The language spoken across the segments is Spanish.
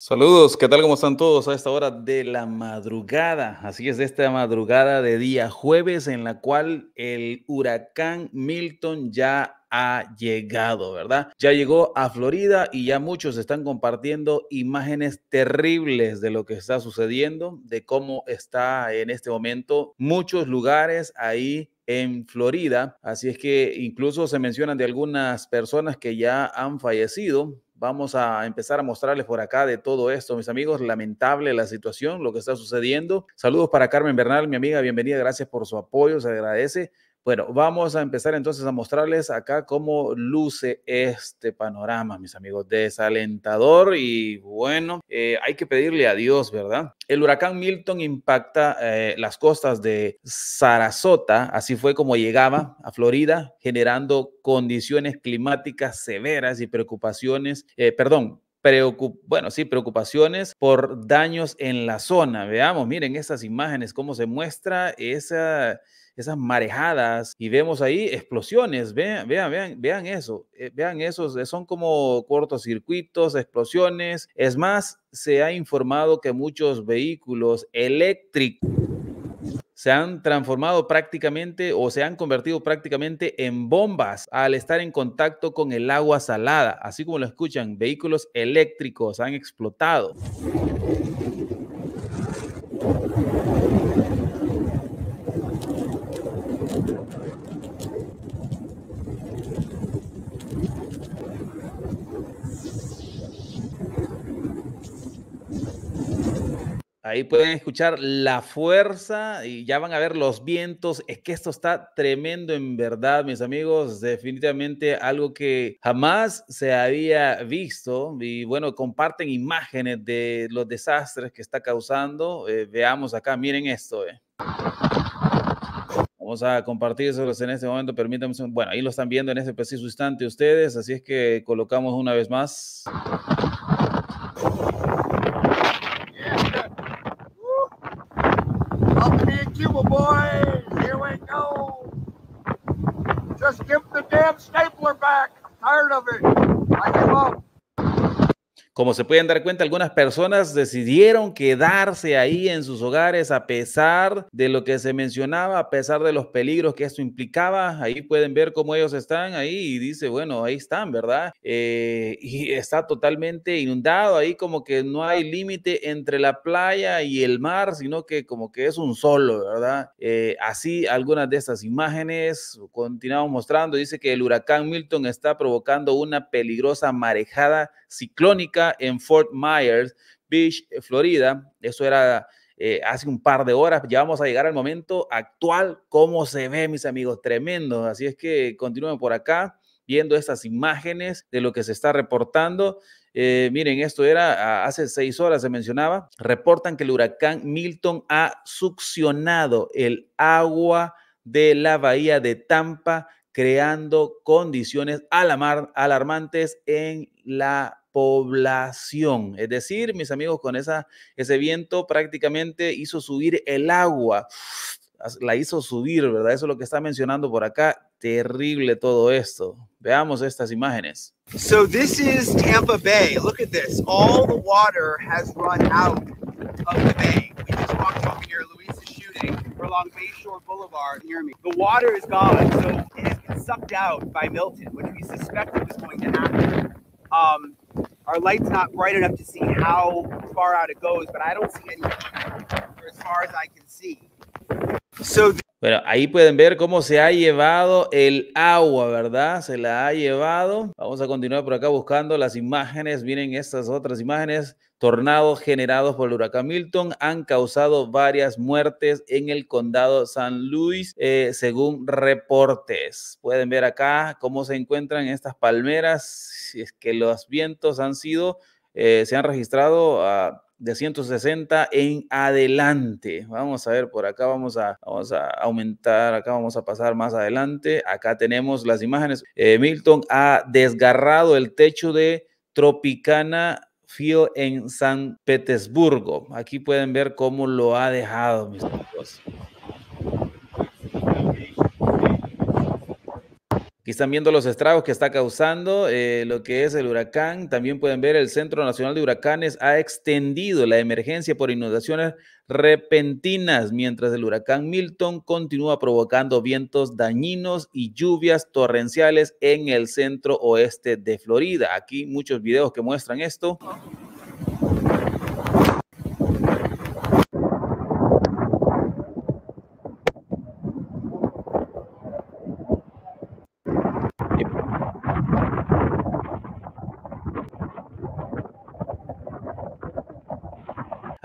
Saludos, ¿qué tal? ¿Cómo están todos a esta hora de la madrugada? Así es, esta madrugada de día jueves en la cual el huracán Milton ya ha llegado, ¿verdad? Ya llegó a Florida y ya muchos están compartiendo imágenes terribles de lo que está sucediendo, de cómo está en este momento muchos lugares ahí en Florida. Así es que incluso se mencionan de algunas personas que ya han fallecido Vamos a empezar a mostrarles por acá de todo esto, mis amigos. Lamentable la situación, lo que está sucediendo. Saludos para Carmen Bernal, mi amiga, bienvenida. Gracias por su apoyo, se agradece. Bueno, vamos a empezar entonces a mostrarles acá cómo luce este panorama, mis amigos. Desalentador y bueno, eh, hay que pedirle a Dios, ¿verdad? El huracán Milton impacta eh, las costas de Sarasota, así fue como llegaba a Florida, generando condiciones climáticas severas y preocupaciones, eh, perdón, bueno, sí, preocupaciones por daños en la zona. Veamos, miren estas imágenes, cómo se muestra esa, esas marejadas y vemos ahí explosiones, vean, vean, vean, eso, eh, vean esos, eh, son como cortocircuitos, explosiones. Es más, se ha informado que muchos vehículos eléctricos se han transformado prácticamente o se han convertido prácticamente en bombas al estar en contacto con el agua salada. Así como lo escuchan, vehículos eléctricos han explotado. Ahí pueden escuchar la fuerza y ya van a ver los vientos. Es que esto está tremendo en verdad, mis amigos. Definitivamente algo que jamás se había visto. Y bueno, comparten imágenes de los desastres que está causando. Eh, veamos acá, miren esto. Eh. Vamos a compartir eso en este momento. Permítanme. Bueno, ahí lo están viendo en ese preciso instante ustedes. Así es que colocamos una vez más. trouble, boys. Here we go. Just give the damn stapler back. I'm tired of it. I give up. Como se pueden dar cuenta, algunas personas decidieron quedarse ahí en sus hogares a pesar de lo que se mencionaba, a pesar de los peligros que esto implicaba. Ahí pueden ver cómo ellos están ahí y dice, bueno, ahí están, ¿verdad? Eh, y está totalmente inundado, ahí como que no hay límite entre la playa y el mar, sino que como que es un solo, ¿verdad? Eh, así algunas de estas imágenes continuamos mostrando. Dice que el huracán Milton está provocando una peligrosa marejada ciclónica en Fort Myers Beach, eh, Florida. Eso era eh, hace un par de horas. Ya vamos a llegar al momento actual, cómo se ve, mis amigos, tremendo. Así es que continúen por acá viendo estas imágenes de lo que se está reportando. Eh, miren, esto era hace seis horas, se mencionaba. Reportan que el huracán Milton ha succionado el agua de la bahía de Tampa, creando condiciones alarmantes en la población. Es decir, mis amigos, con esa, ese viento prácticamente hizo subir el agua, la hizo subir, ¿verdad? Eso es lo que está mencionando por acá. Terrible todo esto. Veamos estas imágenes. So this is Tampa Bay. Look at this. All the water has run out of the bay. We just walked over here. Luis is shooting. We're along Bayshore Boulevard. The water is gone, so it has been sucked out by Milton, which we suspected was going to happen. Um, Our light's not bright enough to see how far out it goes, but I don't see any as far as I can see. Bueno, ahí pueden ver cómo se ha llevado el agua, ¿verdad? Se la ha llevado. Vamos a continuar por acá buscando las imágenes. Miren estas otras imágenes. Tornados generados por el huracán Milton han causado varias muertes en el condado San Luis, eh, según reportes. Pueden ver acá cómo se encuentran estas palmeras. Si es que los vientos han sido eh, se han registrado de 160 en adelante. Vamos a ver, por acá vamos a, a aumentar, acá vamos a pasar más adelante. Acá tenemos las imágenes. Eh, Milton ha desgarrado el techo de Tropicana Field en San Petersburgo. Aquí pueden ver cómo lo ha dejado, mis amigos. Aquí están viendo los estragos que está causando eh, lo que es el huracán. También pueden ver el Centro Nacional de Huracanes ha extendido la emergencia por inundaciones repentinas, mientras el huracán Milton continúa provocando vientos dañinos y lluvias torrenciales en el centro oeste de Florida. Aquí muchos videos que muestran esto.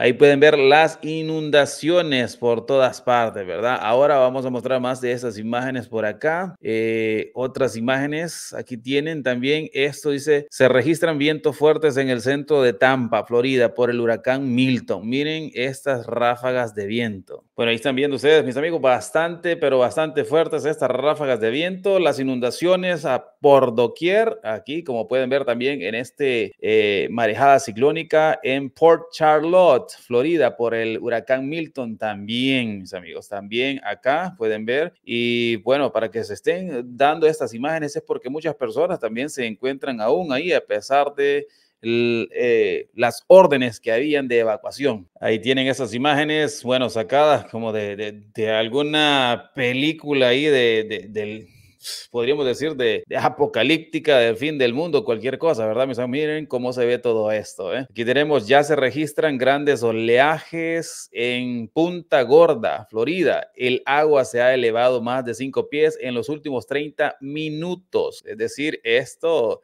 Ahí pueden ver las inundaciones por todas partes, ¿verdad? Ahora vamos a mostrar más de esas imágenes por acá. Eh, otras imágenes aquí tienen también. Esto dice, se registran vientos fuertes en el centro de Tampa, Florida, por el huracán Milton. Miren estas ráfagas de viento. Bueno, ahí están viendo ustedes, mis amigos, bastante, pero bastante fuertes estas ráfagas de viento. Las inundaciones a por doquier, aquí como pueden ver también en este eh, marejada ciclónica en Port Charlotte, Florida, por el huracán Milton también, mis amigos, también acá pueden ver. Y bueno, para que se estén dando estas imágenes es porque muchas personas también se encuentran aún ahí a pesar de... Eh, las órdenes que habían de evacuación. Ahí tienen esas imágenes, bueno, sacadas como de, alguna película ahí de, del podríamos decir, de, apocalíptica, del fin del mundo, cualquier cosa, ¿verdad? Mis amigos, miren cómo se ve todo esto. ¿eh? Aquí tenemos, ya se registran grandes oleajes en Punta Gorda, Florida. El agua se ha elevado más de 5 pies en los últimos 30 minutos. Es decir, esto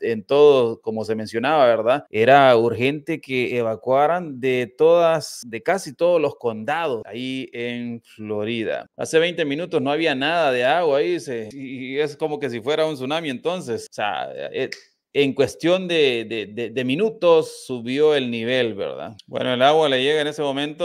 en todo, como se mencionaba, ¿verdad? Era urgente que evacuaran de todas, de casi todos los condados ahí en Florida. Hace 20 minutos no había nada de agua ahí, y es como que si fuera un tsunami entonces. O sea, eh, en cuestión de, minutos subió el nivel, ¿verdad? Bueno, el agua le llega en ese momento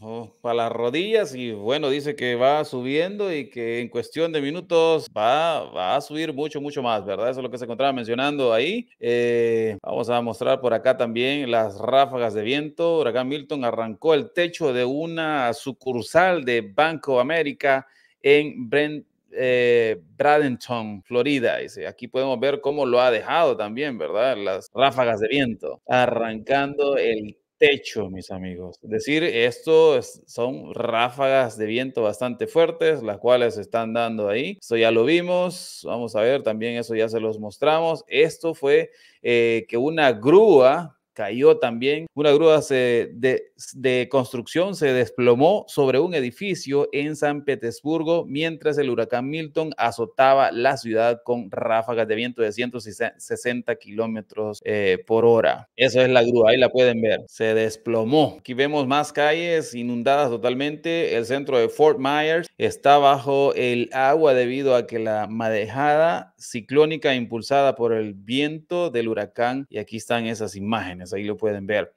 oh, para las rodillas y bueno, dice que va subiendo y que en cuestión de minutos va, a subir mucho, mucho más, ¿verdad? Eso es lo que se encontraba mencionando ahí. Eh, vamos a mostrar por acá también las ráfagas de viento. Huracán Milton arrancó el techo de una sucursal de Banco América en Brent eh, Bradenton, Florida. Dice, aquí podemos ver cómo lo ha dejado también, ¿verdad? Las ráfagas de viento, arrancando el techo, mis amigos. Es decir, esto son ráfagas de viento bastante fuertes, las cuales están dando ahí. Esto ya lo vimos, vamos a ver, también eso ya se los mostramos. Esto fue eh, que una grúa cayó también. Una grúa de, construcción se desplomó sobre un edificio en San Petersburgo mientras el huracán Milton azotaba la ciudad con ráfagas de viento de 160 kilómetros eh, por hora. Esa es la grúa, ahí la pueden ver. Se desplomó. Aquí vemos más calles inundadas totalmente. El centro de Fort Myers está bajo el agua debido a que la madejada ciclónica impulsada por el viento del huracán. Y aquí están esas imágenes, ahí lo pueden ver.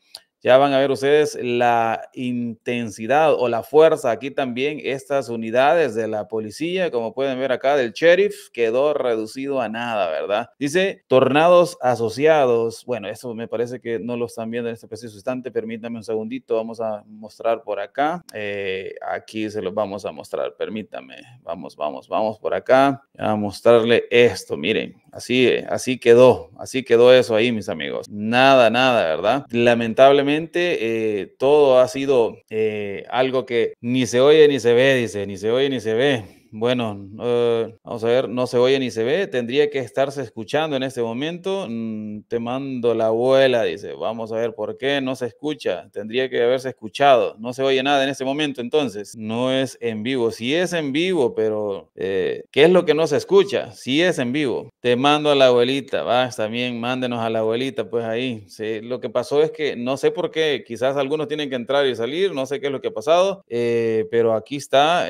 Ya van a ver ustedes la intensidad o la fuerza. Aquí también estas unidades de la policía, como pueden ver acá del sheriff, quedó reducido a nada, ¿verdad? Dice, tornados asociados. Bueno, eso me parece que no lo están viendo en este preciso instante. Permítanme un segundito. Vamos a mostrar por acá. Eh, aquí se los vamos a mostrar. Permítame. Vamos, vamos, vamos por acá. A mostrarle esto. Miren, Así, eh, así quedó, así quedó eso ahí, mis amigos. Nada, nada, ¿verdad? Lamentablemente, eh, todo ha sido eh, algo que ni se oye ni se ve, dice, ni se oye ni se ve. Bueno, eh, vamos a ver, no se oye ni se ve, tendría que estarse escuchando en este momento. Mm, te mando la abuela, dice, vamos a ver por qué no se escucha, tendría que haberse escuchado, no se oye nada en este momento entonces, no es en vivo, si es en vivo, pero eh, ¿qué es lo que no se escucha? Si es en vivo, te mando a la abuelita, vas también, mándenos a la abuelita, pues ahí, lo que pasó es que no sé por qué, quizás algunos tienen que entrar y salir, no sé qué es lo que ha pasado, eh, pero aquí está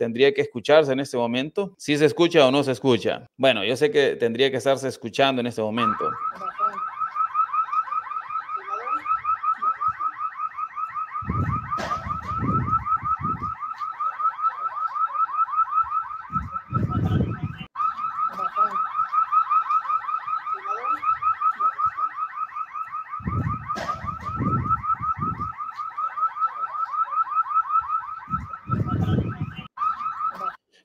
tendría que escucharse en este momento. Si se escucha o no se escucha. Bueno, yo sé que tendría que estarse escuchando en este momento.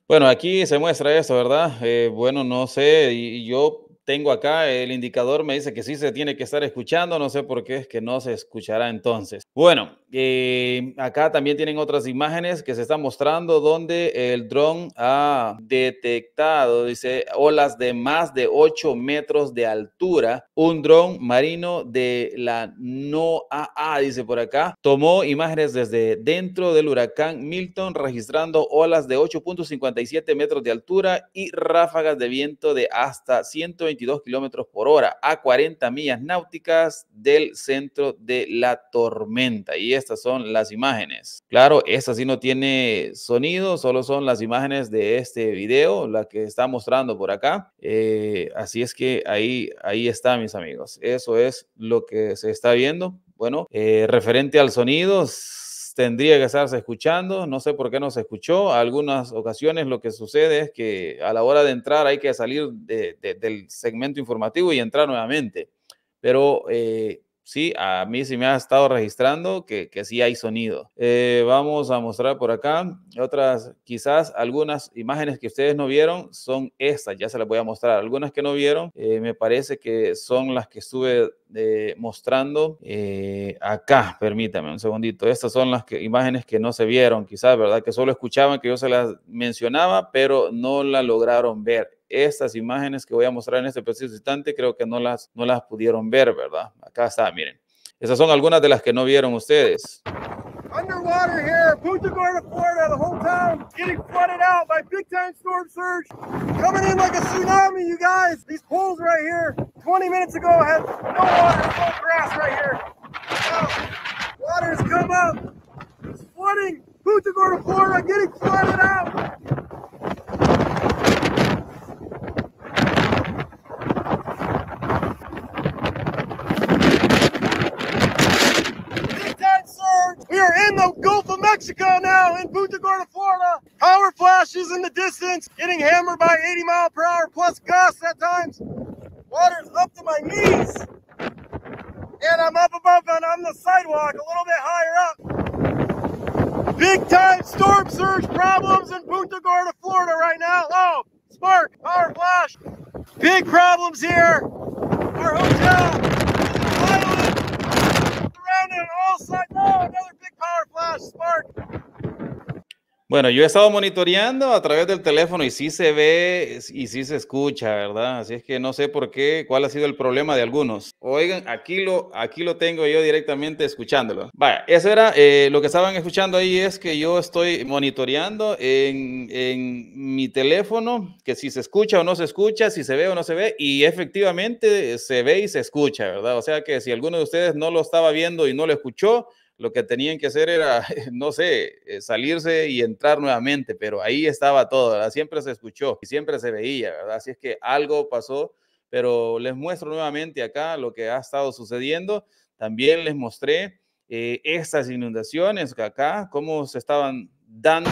Bueno, aquí se muestra eso, ¿verdad? Eh, bueno, no sé, y, y yo tengo acá el indicador, me dice que sí se tiene que estar escuchando, no sé por qué es que no se escuchará entonces. Bueno, eh, acá también tienen otras imágenes que se están mostrando donde el dron ha detectado, dice, olas de más de 8 metros de altura. Un dron marino de la NOAA, dice por acá, tomó imágenes desde dentro del huracán Milton, registrando olas de 8.57 metros de altura y ráfagas de viento de hasta 122 kilómetros por hora a 40 millas náuticas del centro de la tormenta y estas son las imágenes. Claro, esta sí no tiene sonido, solo son las imágenes de este video, la que está mostrando por acá. Eh, así es que ahí, ahí está, mis amigos. Eso es lo que se está viendo. Bueno, eh, referente al sonido, tendría que estarse escuchando, no sé por qué no se escuchó. Algunas ocasiones lo que sucede es que a la hora de entrar hay que salir del segmento informativo y entrar nuevamente. Pero eh, sí, a mí sí me ha estado registrando que, que sí hay sonido. Eh, vamos a mostrar por acá otras, quizás algunas imágenes que ustedes no vieron son estas, ya se las voy a mostrar. Algunas que no vieron, eh, me parece que son las que estuve eh, mostrando acá, permítame un segundito. Estas son las imágenes que no se vieron, quizás, ¿verdad? Que solo escuchaban que yo se las mencionaba, pero no la lograron ver estas imágenes que voy a mostrar en este preciso instante, creo que no las, no las pudieron ver, ¿verdad? Acá está, miren. Esas son algunas de las que no vieron ustedes. Underwater here, Punta Gorda, Florida. The whole town getting flooded out by big time storm surge. Coming in like a tsunami, you guys. These poles right here, 20 minutes ago, had no water, no grass right here. Now, water's come up. It's flooding. Punta Gorda, Florida, getting flooded out. Mexico now in Punta Gorda, Florida. Power flashes in the distance, getting hammered by 80 mile per hour plus gusts at times. Water's up to my knees. And I'm up above and on the sidewalk a little bit higher up. Big time storm surge problems in Punta Gorda, Florida right now. Oh, spark, power flash. Big problems here. Our hotel Bueno, yo he estado monitoreando a través del teléfono y sí se ve y sí se escucha, ¿verdad? Así es que no sé por qué, cuál ha sido el problema de algunos. Oigan, aquí lo, aquí lo tengo yo directamente escuchándolo. Vaya, eso era eh, lo que estaban escuchando ahí es que yo estoy monitoreando en, en, mi teléfono, que si se escucha o no se escucha, si se ve o no se ve, y efectivamente se ve y se escucha, ¿verdad? O sea que si alguno de ustedes no lo estaba viendo y no lo escuchó, lo que tenían que hacer era, no sé, eh, salirse y entrar nuevamente, pero ahí estaba todo, ¿verdad? siempre se escuchó y siempre se veía, ¿verdad? Así es que algo pasó, pero les muestro nuevamente acá lo que ha estado sucediendo. También les mostré eh, estas inundaciones acá, cómo se estaban dando.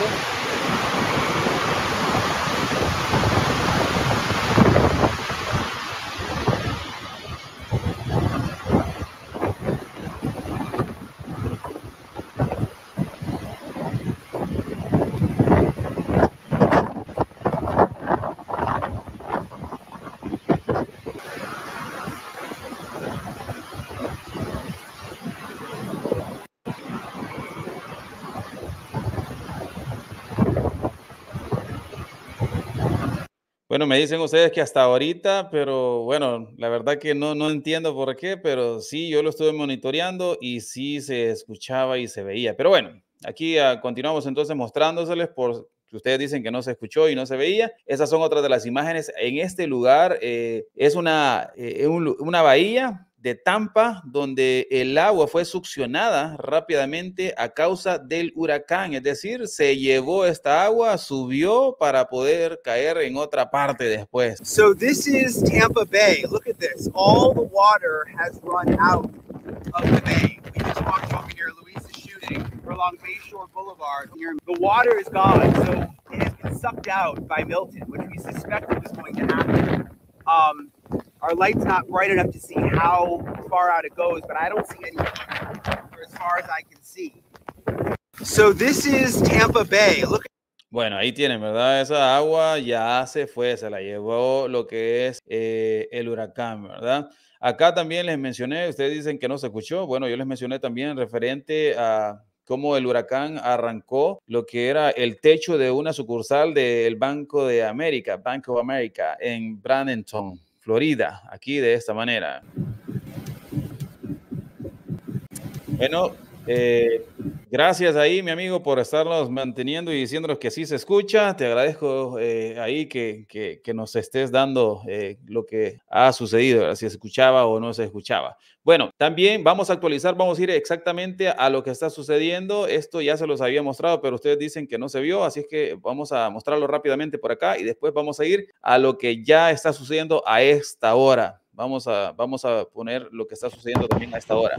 Bueno, me dicen ustedes que hasta ahorita, pero bueno, la verdad que no, no entiendo por qué, pero sí, yo lo estuve monitoreando y sí se escuchaba y se veía. Pero bueno, aquí ah, continuamos entonces mostrándoseles por, ustedes dicen que no se escuchó y no se veía. Esas son otras de las imágenes. En este lugar eh, es una, eh, una bahía de Tampa, donde el agua fue succionada rápidamente a causa del huracán, es decir, se llevó esta agua, subió para poder caer en otra parte después. So this is Tampa Bay. Look at this. All the water has run out of the bay. We just walked over here. Luis shooting. We're along Bayshore Boulevard. Here. The water is gone, so it has been sucked out by Milton, which we suspected was going to happen. Um, Our light's bright enough to see how far out it goes, but I don't see as far as I can Tampa Bay. Bueno, ahí tienen, ¿verdad? Esa agua ya se fue, se la llevó lo que es eh, el huracán, ¿verdad? Acá también les mencioné, ustedes dicen que no se escuchó, bueno, yo les mencioné también referente a cómo el huracán arrancó lo que era el techo de una sucursal del Banco de América, Bank of America, en Bradenton, Florida, aquí de esta manera. Bueno, eh, Gracias ahí, mi amigo, por estarnos manteniendo y diciéndonos que sí se escucha. Te agradezco eh, ahí que, que, nos estés dando eh, lo que ha sucedido, si se escuchaba o no se escuchaba. Bueno, también vamos a actualizar, vamos a ir exactamente a lo que está sucediendo. Esto ya se los había mostrado, pero ustedes dicen que no se vio, así es que vamos a mostrarlo rápidamente por acá y después vamos a ir a lo que ya está sucediendo a esta hora. Vamos a, vamos a poner lo que está sucediendo también a esta hora.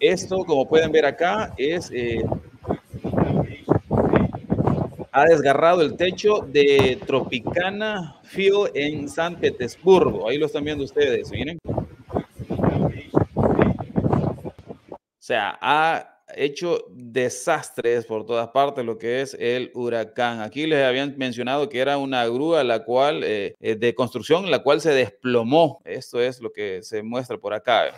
Esto, como pueden ver acá, es... Eh, ha desgarrado el techo de Tropicana Field en San Petersburgo. Ahí lo están viendo ustedes, miren. O sea, ha hecho desastres por todas partes lo que es el huracán. Aquí les habían mencionado que era una grúa la cual eh, eh, de construcción, la cual se desplomó. Esto es lo que se muestra por acá. Eh.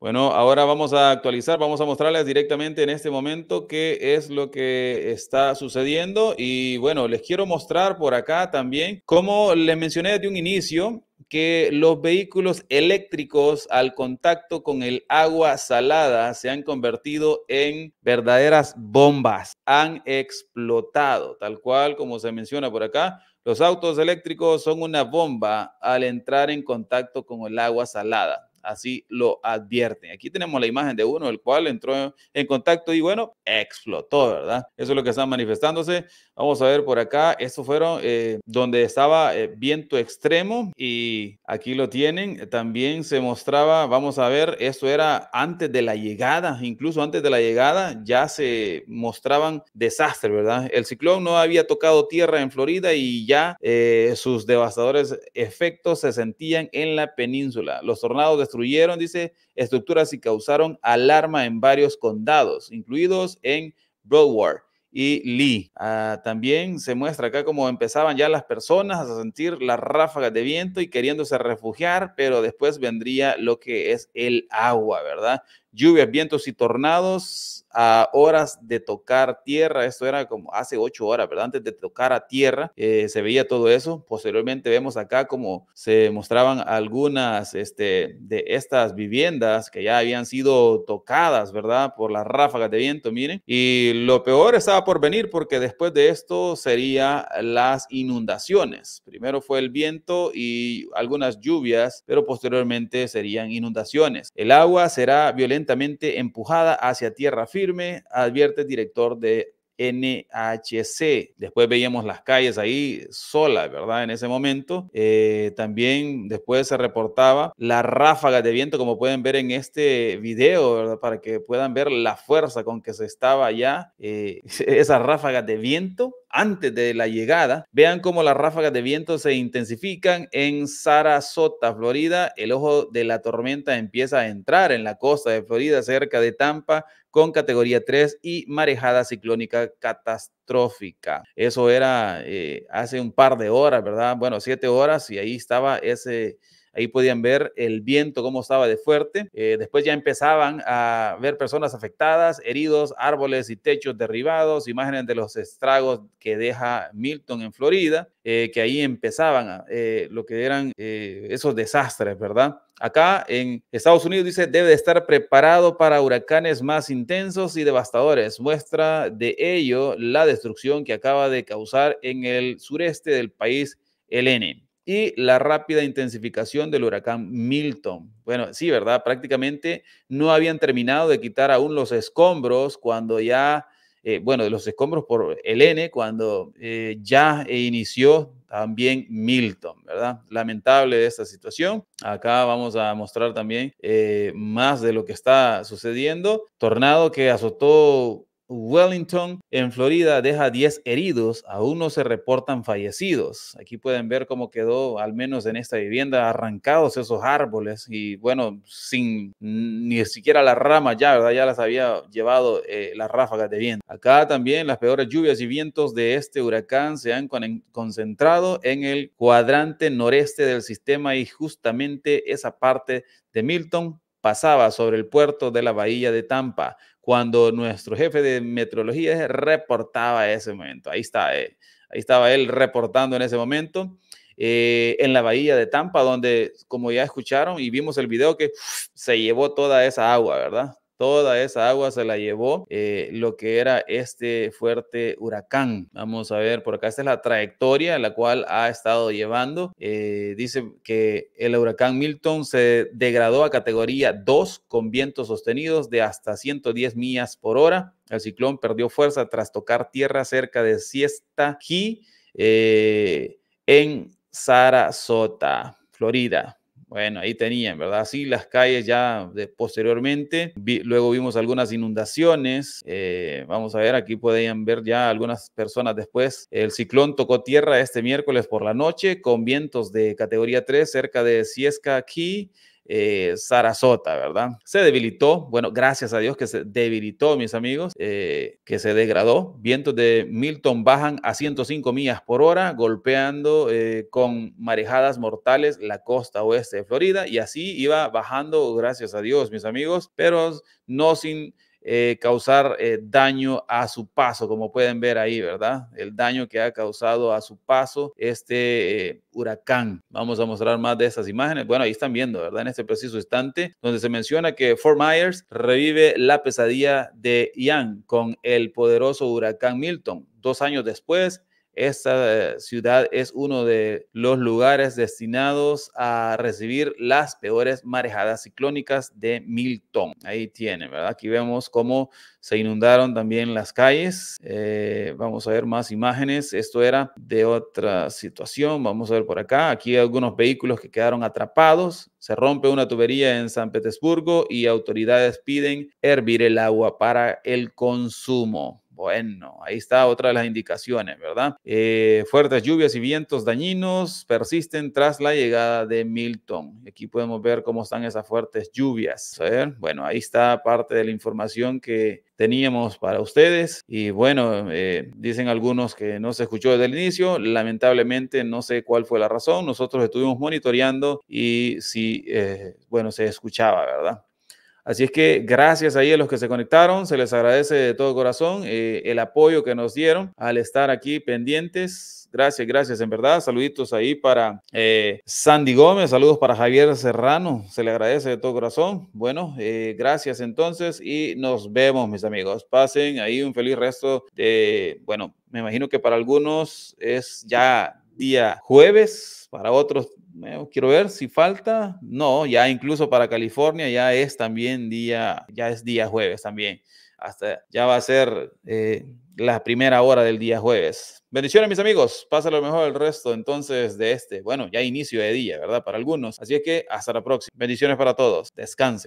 Bueno, ahora vamos a actualizar, vamos a mostrarles directamente en este momento qué es lo que está sucediendo y bueno, les quiero mostrar por acá también, como les mencioné desde un inicio, que los vehículos eléctricos al contacto con el agua salada se han convertido en verdaderas bombas, han explotado, tal cual como se menciona por acá. Los autos eléctricos son una bomba al entrar en contacto con el agua salada así lo advierten. Aquí tenemos la imagen de uno, el cual entró en contacto y bueno, explotó, ¿verdad? Eso es lo que están manifestándose. Vamos a ver por acá, estos fueron eh, donde estaba eh, viento extremo y aquí lo tienen. También se mostraba, vamos a ver, eso era antes de la llegada, incluso antes de la llegada ya se mostraban desastres, ¿verdad? El ciclón no había tocado tierra en Florida y ya eh, sus devastadores efectos se sentían en la península. Los tornados destruyeron dice, estructuras y causaron alarma en varios condados, incluidos en Broward y Lee. Ah, también se muestra acá cómo empezaban ya las personas a sentir las ráfagas de viento y queriéndose refugiar, pero después vendría lo que es el agua, ¿verdad? Lluvias, vientos y tornados a horas de tocar tierra. Esto era como hace ocho horas, ¿verdad? Antes de tocar a tierra eh, se veía todo eso. Posteriormente vemos acá como se mostraban algunas este, de estas viviendas que ya habían sido tocadas, ¿verdad? Por las ráfagas de viento, miren. Y lo peor estaba por venir porque después de esto serían las inundaciones. Primero fue el viento y algunas lluvias, pero posteriormente serían inundaciones. El agua será violentamente empujada hacia tierra firme firme, advierte el director de NHC. Después veíamos las calles ahí solas, ¿verdad? En ese momento. Eh, también después se reportaba la ráfaga de viento, como pueden ver en este video, ¿verdad? Para que puedan ver la fuerza con que se estaba allá, eh, esas ráfagas de viento antes de la llegada. Vean cómo las ráfagas de viento se intensifican en Sarasota, Florida. El ojo de la tormenta empieza a entrar en la costa de Florida, cerca de Tampa, con categoría 3 y marejada ciclónica catastrófica. Eso era eh, hace un par de horas, ¿verdad? Bueno, siete horas y ahí estaba ese Ahí podían ver el viento, cómo estaba de fuerte. Eh, después ya empezaban a ver personas afectadas, heridos, árboles y techos derribados, imágenes de los estragos que deja Milton en Florida, eh, que ahí empezaban a, eh, lo que eran esos desastres, ¿verdad? Acá en Estados Unidos dice, debe estar preparado para huracanes más intensos y devastadores. Muestra de ello la destrucción que acaba de causar en el sureste del país el N y la rápida intensificación del huracán Milton. Bueno, sí, ¿verdad? Prácticamente no habían terminado de quitar aún los escombros cuando ya, eh, bueno, de los escombros por el N, cuando eh, ya inició también Milton, ¿verdad? Lamentable esta situación. Acá vamos a mostrar también eh, más de lo que está sucediendo. Tornado que azotó Wellington, en Florida, deja 10 heridos, aún no se reportan fallecidos. Aquí pueden ver cómo quedó, al menos en esta vivienda, arrancados esos árboles y bueno, sin ni siquiera las ramas ya, ¿verdad? Ya las había llevado eh, las ráfagas de viento. Acá también las peores lluvias y vientos de este huracán se han concentrado en el cuadrante noreste del sistema y justamente esa parte de Milton, pasaba sobre el puerto de la bahía de Tampa cuando nuestro jefe de meteorología reportaba ese momento. Ahí está, él, eh, ahí estaba él reportando en ese momento eh, en la bahía de Tampa, donde como ya escucharon y vimos el video que se llevó toda esa agua, ¿verdad? Toda esa agua se la llevó eh, lo que era este fuerte huracán. Vamos a ver, por acá esta es la trayectoria la cual ha estado llevando. Eh, dice que el huracán Milton se degradó a categoría 2 con vientos sostenidos de hasta 110 millas por hora. El ciclón perdió fuerza tras tocar tierra cerca de Siesta Key eh, en Sarasota, Florida. Bueno, ahí tenían, ¿verdad? Así las calles ya posteriormente. luego vimos algunas inundaciones. Eh, vamos a ver, aquí podían ver ya algunas personas después. El ciclón tocó tierra este miércoles por la noche con vientos de categoría 3 cerca de Siesca aquí eh, Sarasota, ¿verdad? Se debilitó, bueno, gracias a Dios que se debilitó, mis amigos, eh, que se degradó. Vientos de Milton bajan a 105 millas por hora, golpeando eh, con marejadas mortales la costa oeste de Florida y así iba bajando, gracias a Dios, mis amigos, pero no sin eh, causar eh, daño a su paso, como pueden ver ahí, ¿verdad? El daño que ha causado a su paso este eh, huracán. Vamos a mostrar más de esas imágenes. Bueno, ahí están viendo, ¿verdad? En este preciso instante, donde se menciona que Fort Myers revive la pesadilla de Ian con el poderoso huracán Milton. Dos años después, esta eh, ciudad es uno de los lugares destinados a recibir las peores marejadas ciclónicas de Milton. Ahí tiene, ¿verdad? Aquí vemos cómo se inundaron también las calles. Eh, vamos a ver más imágenes. Esto era de otra situación. Vamos a ver por acá. Aquí hay algunos vehículos que quedaron atrapados. Se rompe una tubería en San Petersburgo y autoridades piden hervir el agua para el consumo. Bueno, ahí está otra de las indicaciones, ¿verdad? Eh, fuertes lluvias y vientos dañinos persisten tras la llegada de Milton. Aquí podemos ver cómo están esas fuertes lluvias. Bueno, ahí está parte de la información que teníamos para ustedes. Y bueno, eh, dicen algunos que no se escuchó desde el inicio. Lamentablemente, no sé cuál fue la razón. Nosotros estuvimos monitoreando y si, eh, bueno, se escuchaba, ¿verdad? Así es que gracias ahí a los que se conectaron, se les agradece de todo corazón eh, el apoyo que nos dieron al estar aquí pendientes. Gracias, gracias, en verdad. Saluditos ahí para eh, Sandy Gómez, saludos para Javier Serrano, se le agradece de todo corazón. Bueno, eh, gracias entonces y nos vemos, mis amigos. Pasen ahí un feliz resto de, bueno, me imagino que para algunos es ya día jueves, para otros quiero ver si falta. No, ya incluso para California ya es también día, ya es día jueves también. Hasta ya va a ser eh, la primera hora del día jueves. Bendiciones, mis amigos. Pásalo mejor el resto entonces de este. Bueno, ya inicio de día, ¿verdad? Para algunos. Así es que hasta la próxima. Bendiciones para todos. Descansen.